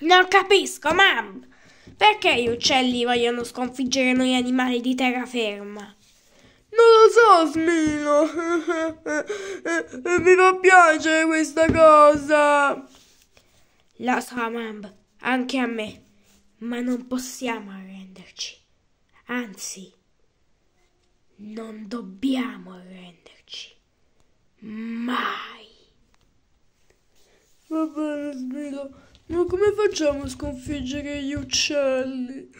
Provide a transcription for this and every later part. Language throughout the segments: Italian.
Non capisco, mam! Perché gli uccelli vogliono sconfiggere noi animali di terraferma? Non lo so, Smino! Mi fa piacere questa cosa! Lo so, Mamb, anche a me, ma non possiamo arrenderci. Anzi, non dobbiamo arrenderci. come facciamo a sconfiggere gli uccelli?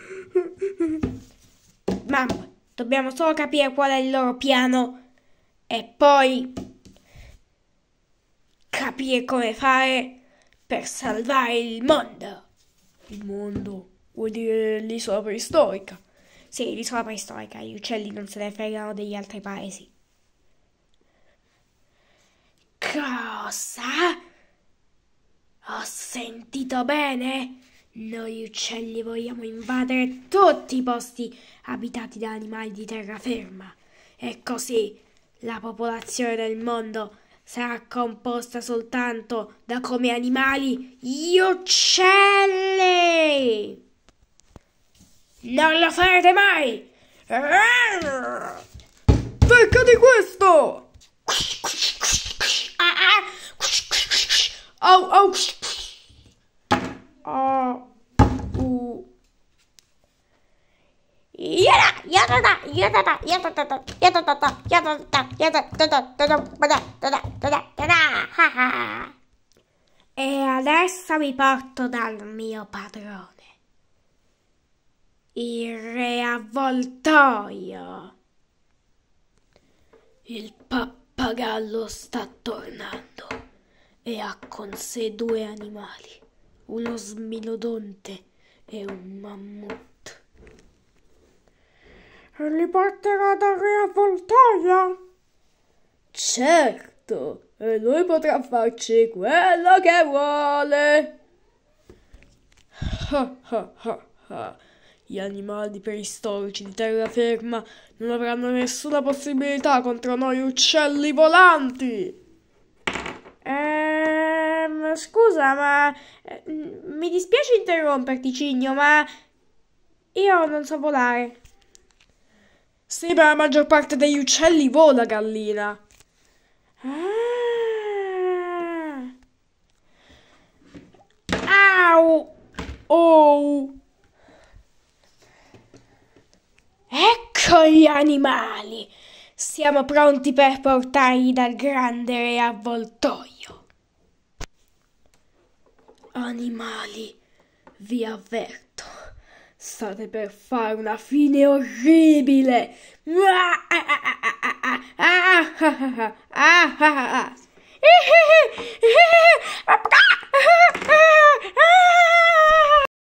Mamma, dobbiamo solo capire qual è il loro piano e poi capire come fare per salvare il mondo. Il mondo vuol dire l'isola preistorica. Sì, l'isola preistorica, gli uccelli non se ne fregano degli altri paesi. Cosa? Sentito bene? Noi uccelli vogliamo invadere tutti i posti abitati da animali di terraferma. E così la popolazione del mondo sarà composta soltanto da come animali gli uccelli. Non lo farete mai! Becca di questo! Ah, ah. Oh, oh. E adesso mi porto dal mio padrone. Il re avvoltoio. Il pappagallo sta tornando e ha con sé due animali, uno smilodonte e un mammut e li porterò da qui a Voltaia? Certo, e lui potrà farci quello che vuole. Gli animali preistorici di terraferma non avranno nessuna possibilità contro noi uccelli volanti. Ehm, scusa, ma eh, mi dispiace interromperti, Cigno, ma io non so volare. Sì, ma la maggior parte degli uccelli vola, gallina. Ah. Au! Oh! Ecco gli animali! Siamo pronti per portarli dal grande re avvoltoio. Animali, vi avverto. State per fare una fine orribile.